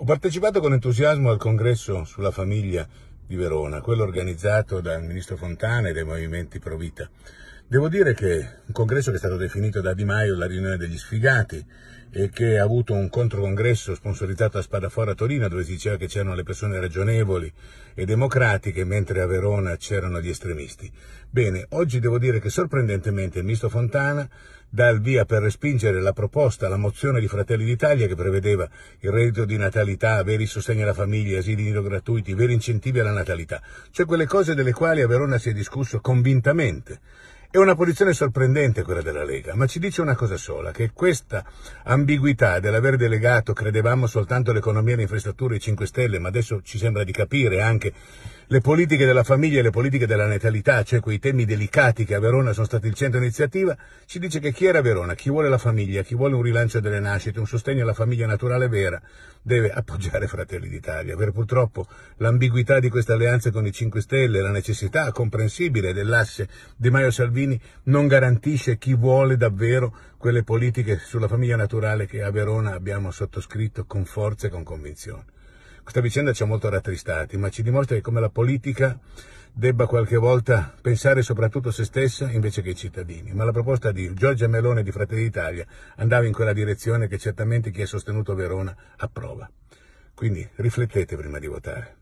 Ho partecipato con entusiasmo al congresso sulla famiglia di Verona, quello organizzato dal ministro Fontana e dai movimenti Pro Vita. Devo dire che un congresso che è stato definito da Di Maio la riunione degli sfigati e che ha avuto un controcongresso sponsorizzato a Spadafora a Torino dove si diceva che c'erano le persone ragionevoli e democratiche mentre a Verona c'erano gli estremisti. Bene, oggi devo dire che sorprendentemente il ministro Fontana dà il via per respingere la proposta, la mozione di Fratelli d'Italia che prevedeva il reddito di natalità, veri sostegni alla famiglia, asili nido gratuiti, veri incentivi alla natalità, cioè quelle cose delle quali a Verona si è discusso convintamente è una posizione sorprendente quella della Lega, ma ci dice una cosa sola, che questa ambiguità dell'aver delegato, credevamo soltanto l'economia e le infrastrutture ai 5 Stelle, ma adesso ci sembra di capire anche le politiche della famiglia e le politiche della natalità, cioè quei temi delicati che a Verona sono stati il centro iniziativa, ci dice che chi era Verona, chi vuole la famiglia, chi vuole un rilancio delle nascite, un sostegno alla famiglia naturale vera, deve appoggiare Fratelli d'Italia, per purtroppo l'ambiguità di questa alleanza con i 5 Stelle, la necessità comprensibile dell'asse Di Maio Salvini Salvini non garantisce chi vuole davvero quelle politiche sulla famiglia naturale che a Verona abbiamo sottoscritto con forza e con convinzione. Questa vicenda ci ha molto rattristati, ma ci dimostra che come la politica debba qualche volta pensare soprattutto a se stessa invece che ai cittadini. Ma la proposta di Giorgia Melone di Fratelli d'Italia andava in quella direzione che certamente chi ha sostenuto Verona approva. Quindi riflettete prima di votare.